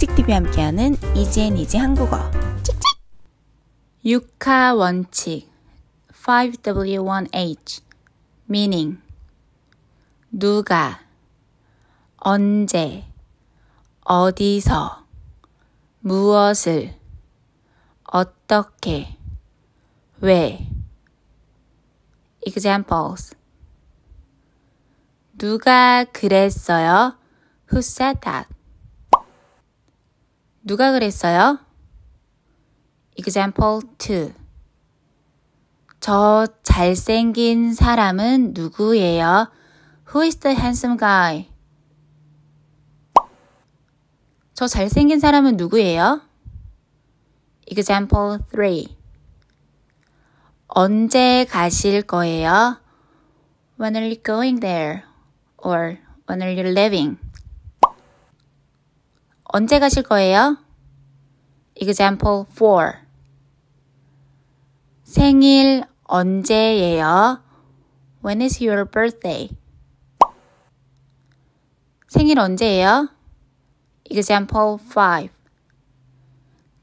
찍찍TV와 함께하는 이지앤 이지 한국어 찍찍! 육하 원칙 5W1H meaning 누가 언제 어디서 무엇을 어떻게 왜 examples 누가 그랬어요? Who said that? 누가 그랬어요? Example 2. 저 잘생긴 사람은 누구예요? Who is the handsome guy? 저 잘생긴 사람은 누구예요? Example 3. 언제 가실 거예요? When are you going there? Or when are you leaving? 언제 가실 거예요? Example 4. 생일 언제예요? When is your birthday? 생일 언제예요? Example 5.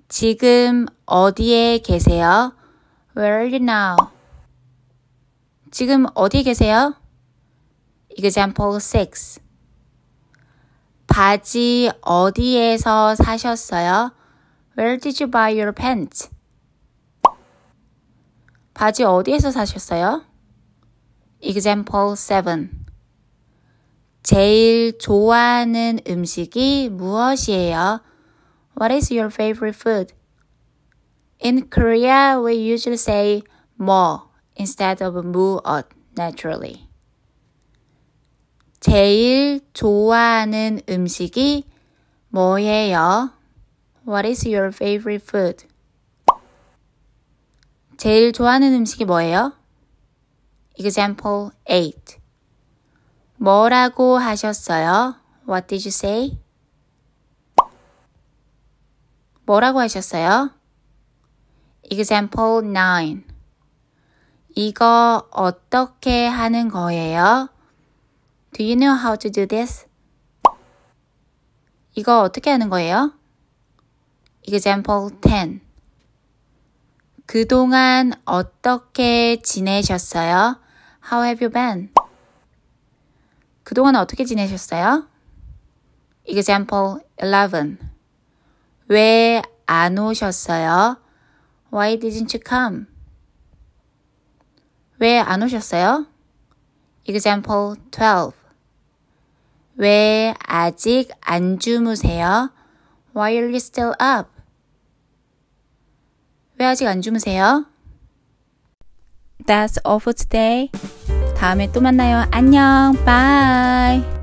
지금 어디에 계세요? Where are you now? 지금 어디에 계세요? Example 6. 바지 어디에서 사셨어요? Where did you buy your pants? 바지 어디에서 사셨어요? Example 7. 제일 좋아하는 음식이 무엇이에요? What is your favorite food? In Korea, we usually say 뭐 instead of 무엇 naturally. 제일 좋아하는 음식이 뭐예요? What is your favorite food? 제일 좋아하는 음식이 뭐예요? Example 8. 뭐라고 하셨어요? What did you say? 뭐라고 하셨어요? Example 9. 이거 어떻게 하는 거예요? Do you know how to do this? 이거 어떻게 하는 거예요? Example 10. 그동안 어떻게 지내셨어요? How have you been? 그동안 어떻게 지내셨어요? Example 11. 왜 안 오셨어요? Why didn't you come? 왜 안 오셨어요? Example 12. 왜 아직 안 주무세요? Why are you still up? 왜 아직 안 주무세요? That's all for today. 다음에 또 만나요. 안녕. Bye.